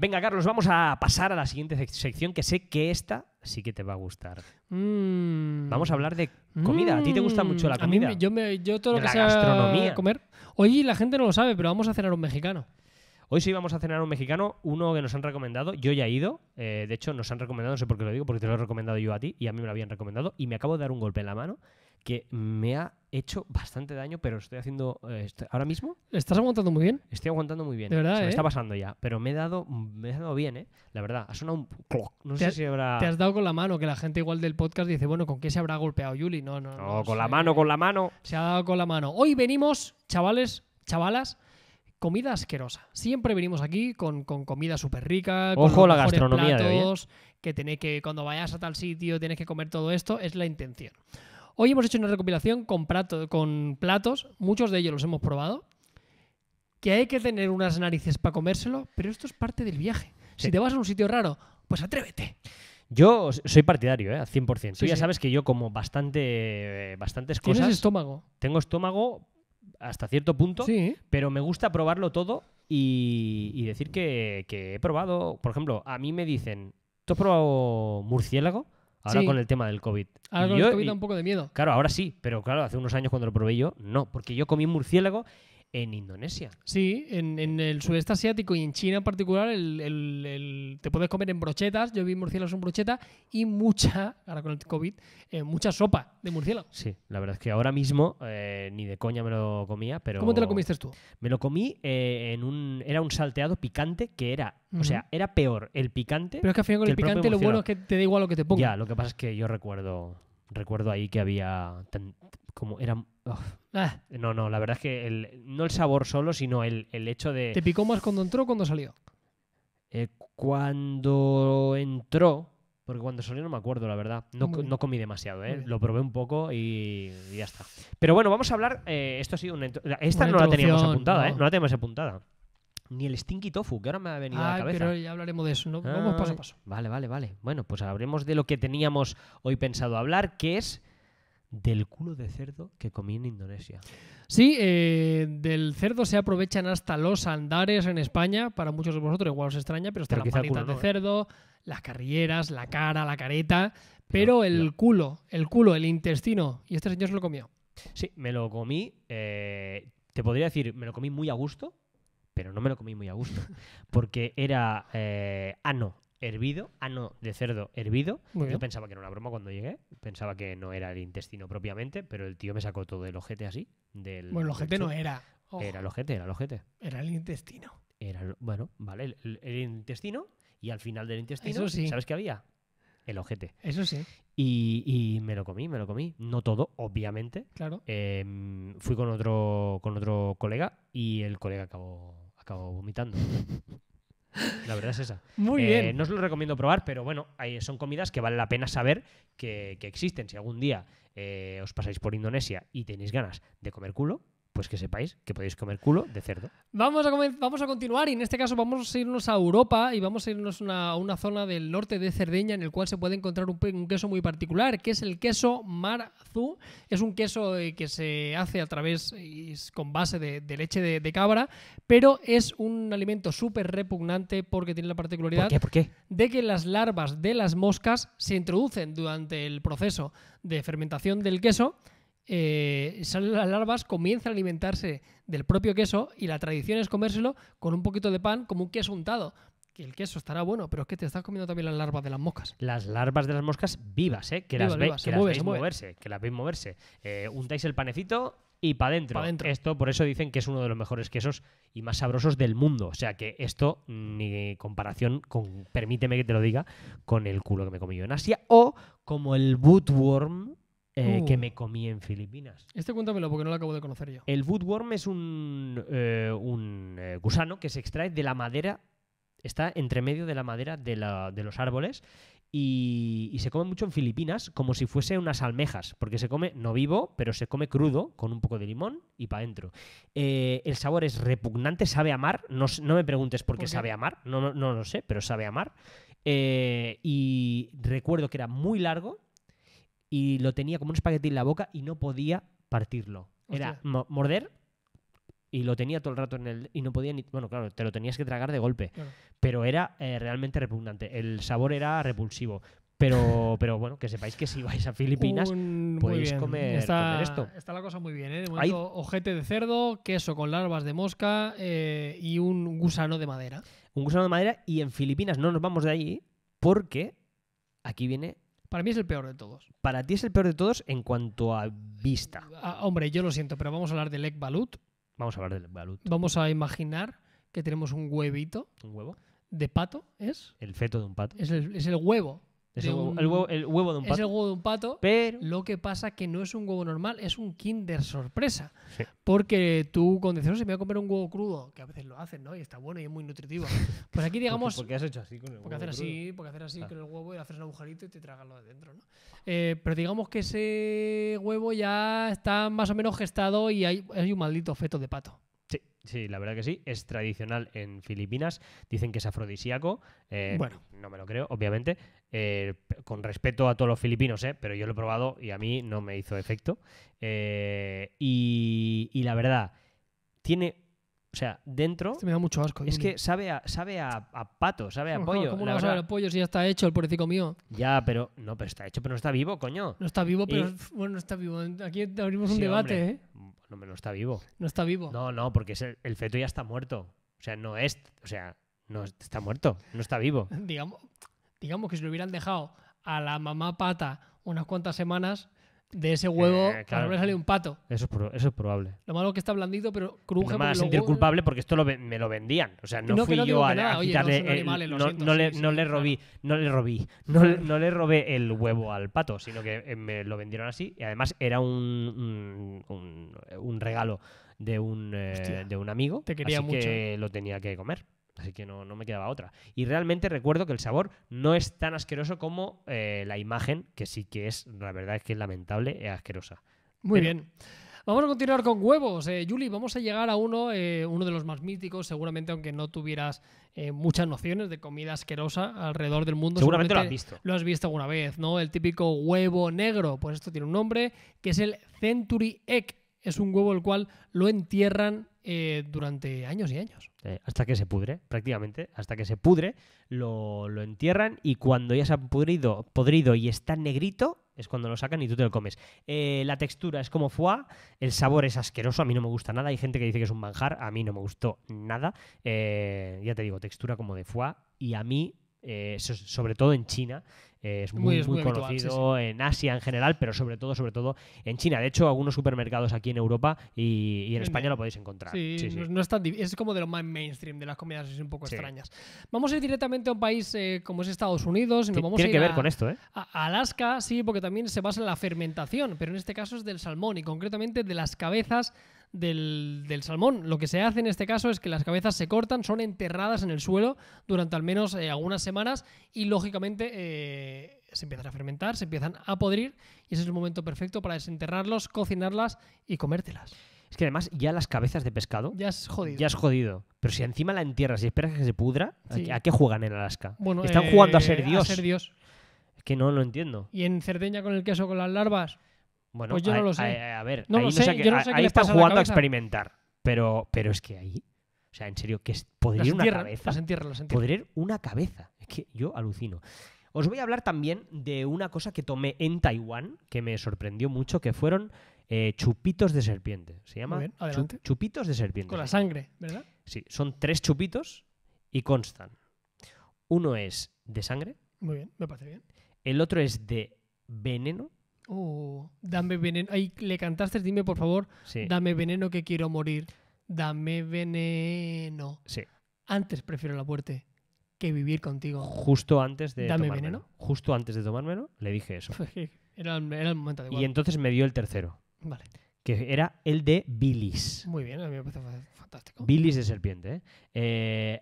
Venga, Carlos, vamos a pasar a la siguiente sección que sé que esta sí que te va a gustar. Mm. Vamos a hablar de comida. A ti te gusta mucho la mm. comida. yo, todo lo que sea comer. Hoy la gente no lo sabe, pero vamos a cenar un mexicano. Hoy sí vamos a cenar un mexicano, uno que nos han recomendado. Yo ya he ido. Eh, de hecho, nos han recomendado, no sé por qué lo digo, porque te lo he recomendado yo a ti y a mí me lo habían recomendado. Y me acabo de dar un golpe en la mano que me ha hecho bastante daño, pero estoy haciendo. Eh, ahora mismo. ¿Estás aguantando muy bien? Estoy aguantando muy bien. De verdad. Se me ¿eh? está pasando ya. Pero me he dado, me dado bien, ¿eh? La verdad. Ha sonado un clock. No sé si habrá. Te has dado con la mano, que la gente igual del podcast dice, bueno, ¿con qué se habrá golpeado Yuli? No, no. No, no con la mano, con la mano. Se ha dado con la mano. Hoy venimos, chavales, chavalas comida asquerosa. Siempre venimos aquí con, con comida súper rica, Ojo con la gastronomía de hoy, ¿eh? que tenéis que, cuando vayas a tal sitio, tienes que comer todo esto, es la intención. Hoy hemos hecho una recopilación con, con platos, muchos de ellos los hemos probado, que hay que tener unas narices para comérselo, pero esto es parte del viaje. Si te vas a un sitio raro, pues atrévete. Yo soy partidario, ¿eh? 100%. Tú ya sabes que yo como bastante, eh, bastantes cosas. ¿Tienes estómago? Tengo estómago hasta cierto punto, sí. pero me gusta probarlo todo y, decir que, que, he probado. Por ejemplo, a mí me dicen, ¿tú has probado murciélago? Ahora con el tema del COVID. Ahora con el COVID da un poco de miedo. Claro, ahora sí, pero claro, hace unos años cuando lo probé yo, no, porque yo comí un murciélago en Indonesia. Sí, en, el sudeste asiático y en China en particular, te puedes comer en brochetas. Yo vi murciélagos en brocheta y mucha, ahora con el COVID, eh, mucha sopa de murciélago. Sí, la verdad es que ahora mismo eh, ni de coña me lo comía, pero. ¿Cómo te lo comiste tú? Me lo comí eh, en un. Era un salteado picante que era. O sea, era peor el picante. Pero es que al final con el picante lo bueno es que te da igual lo que te ponga. Ya, lo que pasa es que yo recuerdo recuerdo ahí que había como era... Ah. no, no, la verdad es que no el sabor solo, sino el, hecho de... ¿Te picó más cuando entró o cuando salió? Eh, cuando entró, porque cuando salió no me acuerdo, la verdad. No, comí demasiado, ¿eh? Lo probé un poco y, ya está. Pero bueno, vamos a hablar. Eh, esto ha sido Esta no la teníamos apuntada, ¿eh? No la teníamos apuntada. Ni el Stinky Tofu, que ahora me ha venido a la cabeza. Pero ya hablaremos de eso, ¿no? vamos ah, paso a paso. Vale, vale, vale. Bueno, pues hablaremos de lo que teníamos hoy pensado hablar, que es del culo de cerdo que comí en Indonesia. Sí, eh, del cerdo se aprovechan hasta los andares en España. Para muchos de vosotros igual os extraña, pero está la las de ¿eh? cerdo, las carrilleras, la cara, la careta. Pero el culo, el culo, el intestino. Y este señor se lo comió. Sí, me lo comí. Eh, te podría decir, me lo comí muy a gusto, pero no me lo comí muy a gusto. Porque era ano, hervido. Ah, no, de cerdo hervido. Yo pensaba que era una broma cuando llegué. Pensaba que no era el intestino propiamente, pero el tío me sacó todo el ojete así. Del, bueno, el ojete no era. Oh. Era el ojete, era el ojete. Era el intestino. Era, bueno, vale, el, intestino y al final del intestino, ¿sabes qué había? El ojete. Eso sí. Y, me lo comí, me lo comí. No todo, obviamente. Claro. Em, fui con otro, con otro colega y el colega acabó, acabó vomitando. La verdad es esa. Muy eh, bien. No os lo recomiendo probar, pero bueno, son comidas que vale la pena saber que, existen. Si algún día eh, os pasáis por Indonesia y tenéis ganas de comer culo, pues que sepáis que podéis comer culo de cerdo. Vamos a, vamos a continuar y en este caso vamos a irnos a Europa y vamos a irnos a una zona del norte de Cerdeña en el cual se puede encontrar un, queso muy particular, que es el queso Marzu. Es un queso eh, que se hace a través eh, con base de, leche de, cabra, pero es un alimento súper repugnante porque tiene la particularidad de que las larvas de las moscas se introducen durante el proceso de fermentación del queso eh, salen las larvas, comienzan a alimentarse del propio queso y la tradición es comérselo con un poquito de pan como un queso untado. Que el queso estará bueno, pero es que te estás comiendo también las larvas de las moscas. Las larvas de las moscas vivas, Que las, veis moverse, que eh, las moverse. untáis el panecito y para adentro. esto por eso dicen que es uno de los mejores quesos y más sabrosos del mundo. O sea que esto ni comparación con, permíteme que te lo diga, con el culo que me comí yo en Asia o como el bootworm eh, que uh. me comí en Filipinas. Este cuéntamelo porque no lo acabo de conocer yo. El woodworm es un, eh, eh, gusano que se extrae de la madera, está entre medio de la madera de, los árboles y, se come mucho en Filipinas como si fuese unas almejas, porque se come no vivo, pero se come crudo con un poco de limón y para adentro. el sabor es repugnante, sabe amar. no, me preguntes por qué, sabe amar. mar, no, lo sé, pero sabe amar. y recuerdo que era muy largo, y lo tenía como un espagueti en la boca y no podía partirlo. Era morder y lo tenía todo el rato en el y no podía ni bueno claro te lo tenías que tragar de golpe pero era eh, realmente repugnante el sabor era repulsivo pero pero bueno que sepáis que si vais a Filipinas podéis comer, esto está la cosa muy bien ¿eh? de ojete de cerdo queso con larvas de mosca eh, y un gusano de madera un gusano de madera y en Filipinas no nos vamos de allí porque aquí viene para mí es el peor de todos. Para ti es el peor de todos en cuanto a vista. Ah, hombre, yo lo siento, pero vamos a hablar del egg Balut. Vamos a hablar del egg Vamos a imaginar que tenemos un huevito. ¿Un huevo? De pato, ¿es? El feto de un pato. Es el, es el huevo es el, huevo, de un pato. Es el huevo de un pato. Pero... Lo que pasa que no es un huevo normal, es un Kinder sorpresa. Porque tú, cuando dices, oh, si me voy a comer un huevo crudo, que a veces lo hacen, ¿no? Y está bueno y es muy nutritivo. Pues aquí, digamos. ¿Por qué has hecho así con el huevo? Porque hacer así, porque hacer así ah. con el huevo y haces un agujerito y te tragas lo de dentro, ¿no? Eh, pero digamos que ese huevo ya está más o menos gestado y hay, hay un maldito feto de pato. Sí, sí, la verdad que sí. Es tradicional en Filipinas. Dicen que es afrodisíaco. Eh, bueno. No me lo creo, obviamente. Eh, con respeto a todos los filipinos, ¿eh? pero yo lo he probado y a mí no me hizo efecto. Eh, y, y la verdad, tiene o sea, dentro. Se este me da mucho asco. Es que sabe a, sabe a, pato, sabe a pollo. ¿Cómo no sabe a pollo si ya está hecho el pobrecito mío? Ya, pero. No, pero está hecho, pero no está vivo, coño. No está vivo, pero. Bueno, no está vivo. Aquí abrimos un debate, ¿eh? No, no está vivo. No está vivo. No, no, porque es el, feto ya está muerto. O sea, no es. O sea, no está muerto. No está vivo. digamos, digamos que si lo hubieran dejado a la mamá pata unas cuantas semanas, de ese huevo, eh, sale un pato. Eso es, probable. Lo malo es que está blandito, pero cruja. Me me a sentir culpable eh. porque esto lo me lo vendían. O sea, no, fui yo a, no, le, no le robí, no le no, le robé el huevo al pato, sino que eh, me lo vendieron así. Y además era un, un, regalo de un, de un amigo. quería así que lo tenía que comer. Así que no, me quedaba otra. Y realmente recuerdo que el sabor no es tan asqueroso como eh, la imagen, que sí que es, la verdad es que es lamentable, y asquerosa. Muy bien. Vamos a continuar con huevos. Eh, vamos a llegar a uno, eh, uno de los más míticos, seguramente aunque no tuvieras eh, muchas nociones de comida asquerosa alrededor del mundo. Seguramente, lo has visto. Lo has visto alguna vez, ¿no? El típico huevo negro. Pues esto tiene un nombre, que es el Century Egg es un huevo el cual lo entierran eh, durante años y años. Eh, hasta que se pudre, prácticamente. Hasta que se pudre, lo, entierran y cuando ya se ha podrido y está negrito, es cuando lo sacan y tú te lo comes. Eh, la textura es como foie, el sabor es asqueroso, a mí no me gusta nada. Hay gente que dice que es un manjar, a mí no me gustó nada. ya te digo, textura como de foie y a mí eh, sobre todo en China. Eh, es muy, conocido en Asia en general, pero sobre todo, sobre todo en China. De hecho, algunos supermercados aquí en Europa y, en, España lo podéis encontrar. no, es, como de lo más mainstream, de las comidas es un poco extrañas. Vamos a ir directamente a un país eh, como es Estados Unidos. tiene que ver con esto, Alaska, sí, porque también se basa en la fermentación, pero en este caso es del salmón y concretamente de las cabezas del, salmón. Lo que se hace en este caso es que las cabezas se cortan, son enterradas en el suelo durante al menos eh, algunas semanas y lógicamente eh, se empiezan a fermentar, se empiezan a podrir y ese es el momento perfecto para desenterrarlos, cocinarlas y comértelas. Es que además ya las cabezas de pescado. Ya es jodido. Ya Pero si encima la entierras y esperas que se pudra, ¿a qué juegan en Alaska? Bueno, Están jugando a ser eh, Dios. ser Dios. Es que no lo entiendo. ¿Y en Cerdeña con el queso, con las larvas? Bueno, pues a, ver, ahí, están jugando a experimentar, pero, pero es que ahí, o sea, en serio, que podría ir una cabeza. podría ir una cabeza. Es que yo alucino. Os voy a hablar también de una cosa que tomé en Taiwán, que me sorprendió mucho, que fueron eh, chupitos de serpiente. Se llama chupitos de serpiente. Con la sangre, ¿verdad? Sí, son tres chupitos y constan. Uno es de sangre. Muy bien, me parece bien. El otro es de veneno dame veneno. Ahí le cantaste, dime por favor, dame veneno que quiero morir. Dame veneno. Sí. Antes prefiero la muerte que vivir contigo. Justo antes de dame veneno. Justo antes de tomármelo, le dije eso. era, el, momento Y entonces me dio el tercero. Vale. Que era el de bilis. Muy bien, a mí me parece fantástico. Bilis de serpiente. ¿eh? Eh,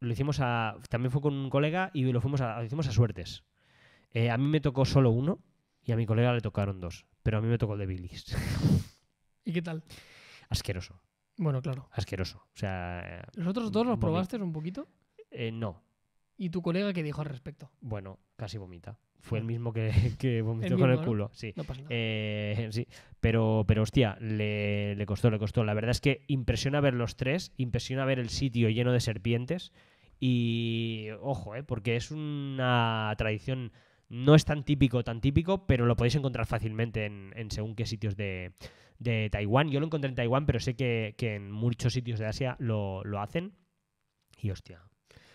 lo hicimos a. También fue con un colega y lo, fuimos a, lo hicimos a suertes. Eh, a mí me tocó solo uno y a mi colega le tocaron dos, pero a mí me tocó el de bilis. ¿Y qué tal? Asqueroso. Bueno, claro. Asqueroso. O sea. ¿Los otros eh, dos los probaste un poquito? Eh, no. ¿Y tu colega qué dijo al respecto? Bueno, casi vomita. Fue el ah. mismo que, vomitó con el culo. Sí. pasa nada. Eh, sí. Pero, pero hostia, le, le, costó, le costó. La verdad es que impresiona ver los tres, impresiona ver el sitio lleno de serpientes. Y ojo, eh, porque es una tradición no es tan típico, tan típico, pero lo podéis encontrar fácilmente en, según qué sitios de, Taiwán. Yo lo encontré en Taiwán, pero sé que, en muchos sitios de Asia lo, hacen. Y hostia,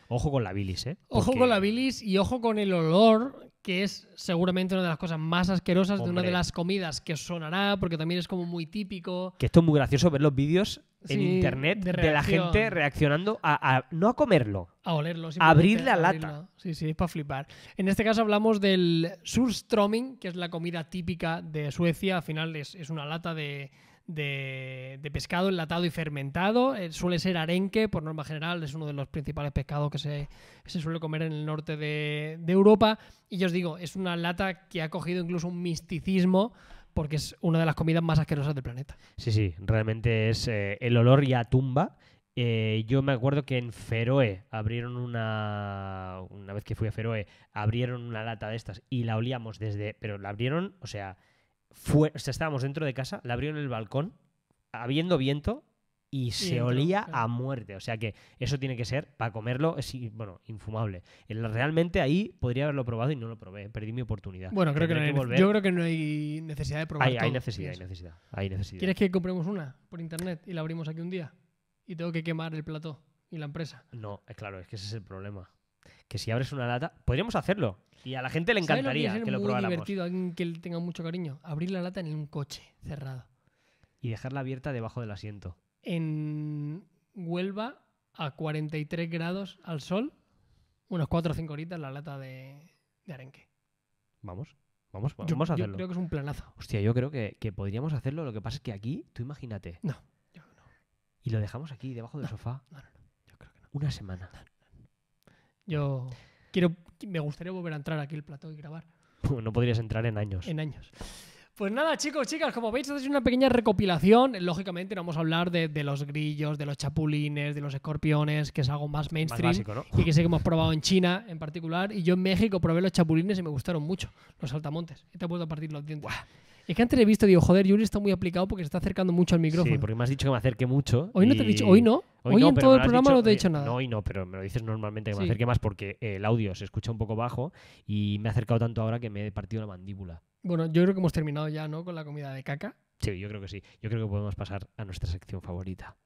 Ojo con la bilis, ¿eh? Ojo con la bilis y ojo con el olor, que es seguramente una de las cosas más asquerosas de una de las comidas que sonará, porque también es como muy típico. Que esto es muy gracioso ver los vídeos en internet de, la gente reaccionando a, no a comerlo, a olerlo. Abrir la lata. Sí, sí, es para flipar. En este caso hablamos del surströmming, que es la comida típica de Suecia. Al final es, una lata de, pescado enlatado y fermentado. Eh, suele ser arenque, por norma general, es uno de los principales pescados que se, suele comer en el norte de, Europa. Y yo os digo, es una lata que ha cogido incluso un misticismo porque es una de las comidas más asquerosas del planeta. Sí, sí, realmente es eh, el olor ya tumba eh, yo me acuerdo que en Feroe abrieron una. Una vez que fui a Feroe, abrieron una lata de estas y la olíamos desde. Pero la abrieron, o sea, estábamos dentro de casa, la abrieron en el balcón, habiendo viento y, se olía a muerte. O sea que eso tiene que ser, para comerlo, es bueno, infumable. Realmente ahí podría haberlo probado y no lo probé, perdí mi oportunidad. Bueno, creo que, no hay, yo creo que no hay necesidad de probarlo. Hay, hay necesidad, hay necesidad. ¿Quieres que compremos una por internet y la abrimos aquí un día? y tengo que quemar el plato y la empresa. No, es claro, es que ese es el problema. Que si abres una lata, podríamos hacerlo. Y a la gente le encantaría que, lo muy divertido, alguien que tenga mucho cariño. Abrir la lata en un coche cerrado. Y dejarla abierta debajo del asiento. En Huelva, a 43 grados al sol, unos 4 o 5 horitas la lata de, arenque. Vamos. Vamos, vamos a hacerlo. Yo creo que es un planazo. Hostia, yo creo que, que podríamos hacerlo. Lo que pasa es que aquí, tú imagínate. No y lo dejamos aquí, debajo del sofá. No, no, no, yo creo que no. Una semana. yo quiero, me gustaría volver a entrar aquí el plató y grabar. No podrías entrar en años. En años. Pues nada, chicos, chicas, como veis, esto es una pequeña recopilación. Lógicamente, no vamos a hablar de, los grillos, de los chapulines, de los escorpiones, que es algo más mainstream. Más ¿no? Y que sé que hemos probado en China en particular. Y yo en México probé los chapulines y me gustaron mucho, los saltamontes. te puedo partir los dientes. Es que antes he visto, digo, joder, Yuri está muy aplicado porque se está acercando mucho al micrófono. Sí, porque me has dicho que me acerque mucho. Hoy no te he dicho, hoy no. Hoy, en todo el programa no te he dicho eh, nada. hoy no, pero me lo dices normalmente que me acerque más porque el audio se escucha un poco bajo y me he acercado tanto ahora que me he partido la mandíbula. Bueno, yo creo que hemos terminado ya, ¿no? Con la comida de caca. Sí, yo creo que sí. Yo creo que podemos pasar a nuestra sección favorita.